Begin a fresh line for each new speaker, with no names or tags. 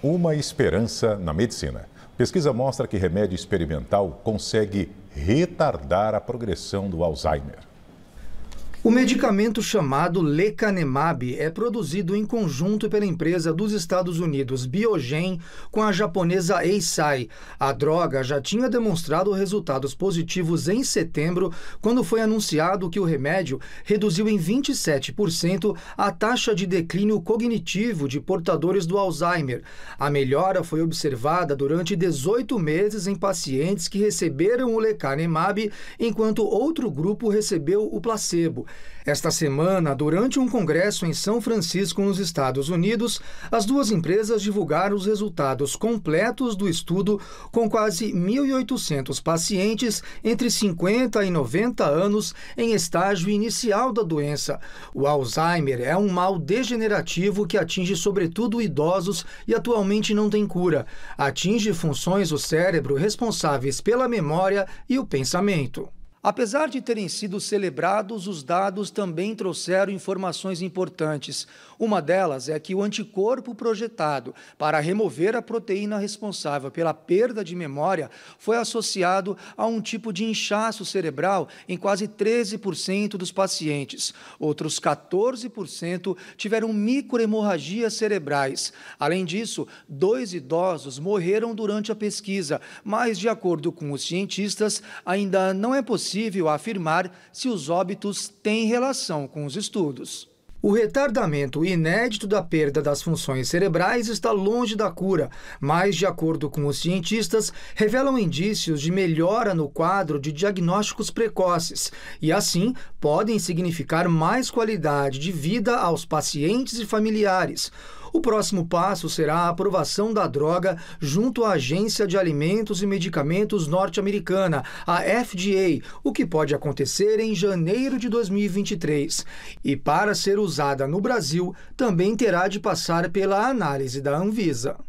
Uma esperança na medicina. Pesquisa mostra que remédio experimental consegue retardar a progressão do Alzheimer. O medicamento chamado lecanemab é produzido em conjunto pela empresa dos Estados Unidos Biogen com a japonesa Eisai. A droga já tinha demonstrado resultados positivos em setembro, quando foi anunciado que o remédio reduziu em 27% a taxa de declínio cognitivo de portadores do Alzheimer. A melhora foi observada durante 18 meses em pacientes que receberam o lecanemab, enquanto outro grupo recebeu o placebo. Esta semana, durante um congresso em São Francisco, nos Estados Unidos, as duas empresas divulgaram os resultados completos do estudo com quase 1.800 pacientes entre 50 e 90 anos em estágio inicial da doença. O Alzheimer é um mal degenerativo que atinge sobretudo idosos e atualmente não tem cura. Atinge funções do cérebro responsáveis pela memória e o pensamento. Apesar de terem sido celebrados, os dados também trouxeram informações importantes. Uma delas é que o anticorpo projetado para remover a proteína responsável pela perda de memória foi associado a um tipo de inchaço cerebral em quase 13% dos pacientes. Outros 14% tiveram microhemorragias cerebrais. Além disso, dois idosos morreram durante a pesquisa, mas, de acordo com os cientistas, ainda não é possível possível afirmar se os óbitos têm relação com os estudos. O retardamento inédito da perda das funções cerebrais está longe da cura, mas, de acordo com os cientistas, revelam indícios de melhora no quadro de diagnósticos precoces e, assim, podem significar mais qualidade de vida aos pacientes e familiares. O próximo passo será a aprovação da droga junto à Agência de Alimentos e Medicamentos norte-americana, a FDA, o que pode acontecer em janeiro de 2023. E para ser usada no Brasil, também terá de passar pela análise da Anvisa.